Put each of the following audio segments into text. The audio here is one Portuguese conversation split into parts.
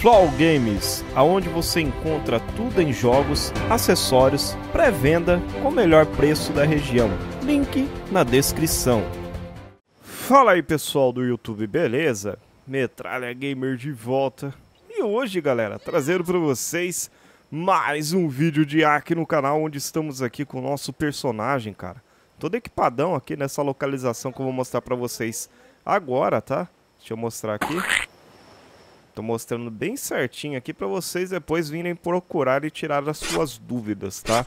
Flow Games, aonde você encontra tudo em jogos, acessórios, pré-venda com o melhor preço da região. Link na descrição. Fala aí pessoal do YouTube, beleza? Metralha Gamer de volta. E hoje, galera, trazendo para vocês mais um vídeo de aqui no canal onde estamos aqui com o nosso personagem, cara. Todo equipadão aqui nessa localização que eu vou mostrar para vocês agora, tá? Deixa eu mostrar aqui. Tô mostrando bem certinho aqui para vocês depois virem procurar e tirar as suas dúvidas, tá?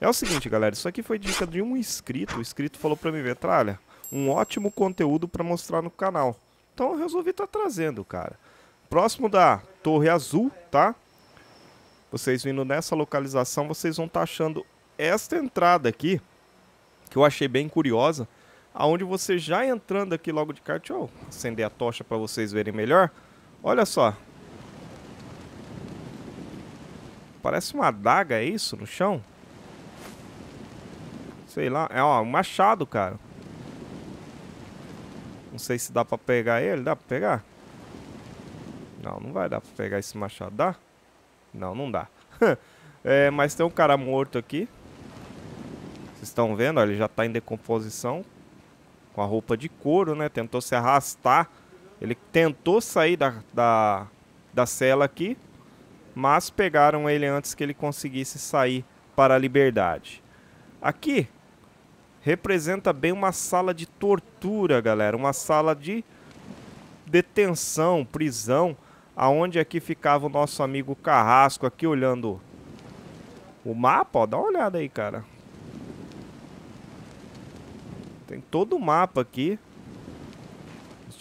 É o seguinte, galera, isso aqui foi dica de um inscrito. O inscrito falou para mim, Vetralha, um ótimo conteúdo para mostrar no canal. Então eu resolvi estar tá trazendo, cara. Próximo da Torre Azul, tá? Vocês vindo nessa localização, vocês vão estar tá achando esta entrada aqui, que eu achei bem curiosa, aonde você já entrando aqui logo de cara, deixa eu acender a tocha para vocês verem melhor. Olha só. Parece uma adaga, é isso? No chão? Sei lá. É, ó, um machado, cara. Não sei se dá pra pegar ele. Dá pra pegar? Não, não vai dar pra pegar esse machado. Dá? Não, não dá. é, mas tem um cara morto aqui. Vocês estão vendo? Ó, ele já tá em decomposição. Com a roupa de couro, né? Tentou se arrastar ele tentou sair da, da, da cela aqui, mas pegaram ele antes que ele conseguisse sair para a liberdade. Aqui representa bem uma sala de tortura, galera, uma sala de detenção, prisão, aonde aqui ficava o nosso amigo Carrasco aqui olhando o mapa, ó, dá uma olhada aí, cara. Tem todo o mapa aqui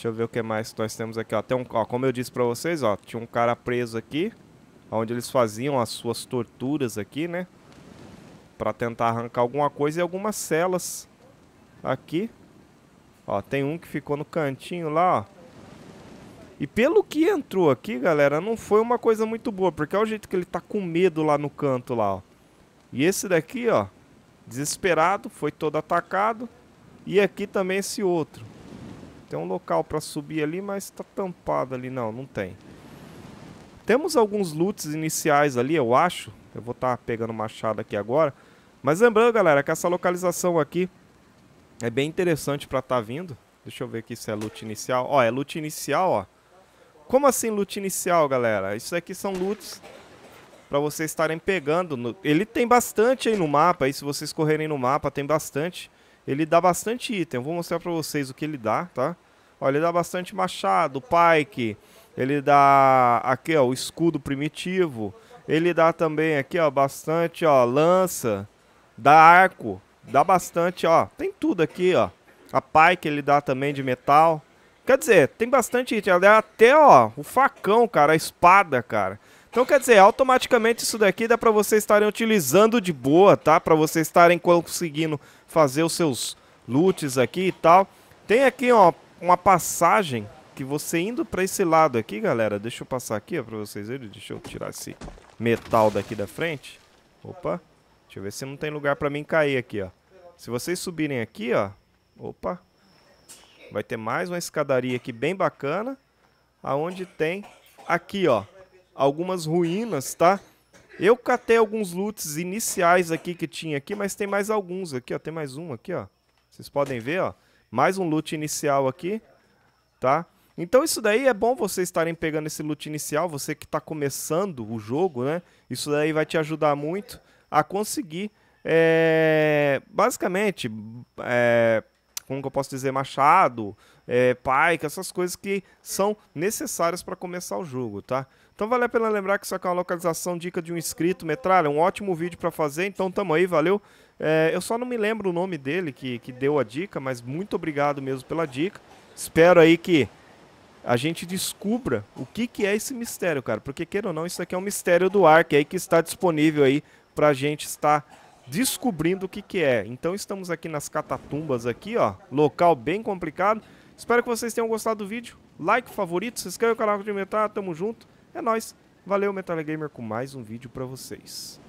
Deixa eu ver o que mais nós temos aqui. Ó. Tem um, ó, como eu disse para vocês, ó, tinha um cara preso aqui, onde eles faziam as suas torturas aqui, né? Para tentar arrancar alguma coisa e algumas celas aqui. Ó, tem um que ficou no cantinho lá, ó. E pelo que entrou aqui, galera, não foi uma coisa muito boa, porque é o jeito que ele tá com medo lá no canto lá, ó. E esse daqui, ó, desesperado, foi todo atacado. E aqui também esse outro. Tem um local para subir ali, mas está tampado ali. Não, não tem. Temos alguns loots iniciais ali, eu acho. Eu vou estar tá pegando machado aqui agora. Mas lembrando, galera, que essa localização aqui é bem interessante para estar tá vindo. Deixa eu ver aqui se é loot inicial. Ó, é loot inicial, ó. Como assim loot inicial, galera? Isso aqui são loots para vocês estarem pegando. No... Ele tem bastante aí no mapa, aí se vocês correrem no mapa, tem bastante. Ele dá bastante item. Eu vou mostrar pra vocês o que ele dá, tá? Olha, ele dá bastante machado, pike. Ele dá aqui, ó, o escudo primitivo. Ele dá também aqui, ó, bastante, ó, lança. Dá arco. Dá bastante, ó. Tem tudo aqui, ó. A pike ele dá também de metal. Quer dizer, tem bastante item. Até, ó, o facão, cara, a espada, cara. Então, quer dizer, automaticamente isso daqui dá para vocês estarem utilizando de boa, tá? Para vocês estarem conseguindo fazer os seus lutes aqui e tal. Tem aqui, ó, uma passagem que você indo para esse lado aqui, galera. Deixa eu passar aqui, ó, para vocês verem. Deixa eu tirar esse metal daqui da frente. Opa. Deixa eu ver se não tem lugar para mim cair aqui, ó. Se vocês subirem aqui, ó. Opa. Vai ter mais uma escadaria aqui bem bacana. Aonde tem aqui, ó algumas ruínas, tá? Eu catei alguns loots iniciais aqui que tinha aqui, mas tem mais alguns aqui, ó. Tem mais um aqui, ó. Vocês podem ver, ó. Mais um loot inicial aqui, tá? Então isso daí é bom vocês estarem pegando esse loot inicial, você que está começando o jogo, né? Isso daí vai te ajudar muito a conseguir, é... basicamente, é... como que eu posso dizer, machado, é, pike, essas coisas que são necessárias para começar o jogo, tá? Então vale a pena lembrar que isso aqui é uma localização, dica de um inscrito, metralha, um ótimo vídeo para fazer, então tamo aí, valeu. É, eu só não me lembro o nome dele que, que deu a dica, mas muito obrigado mesmo pela dica. Espero aí que a gente descubra o que, que é esse mistério, cara. Porque, queira ou não, isso aqui é um mistério do ar, que é aí que está disponível aí pra gente estar descobrindo o que, que é. Então estamos aqui nas catatumbas aqui, ó. Local bem complicado. Espero que vocês tenham gostado do vídeo. Like, favorito, se inscreve no canal de Metal, tamo junto. É nóis. Valeu, Metal Gamer, com mais um vídeo pra vocês.